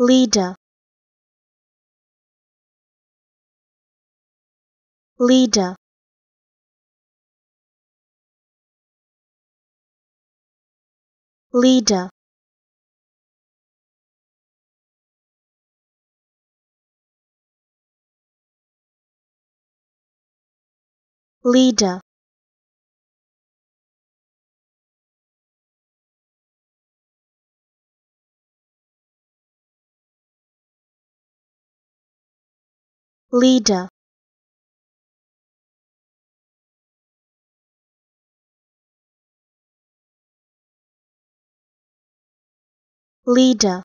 leader leader leader leader leader leader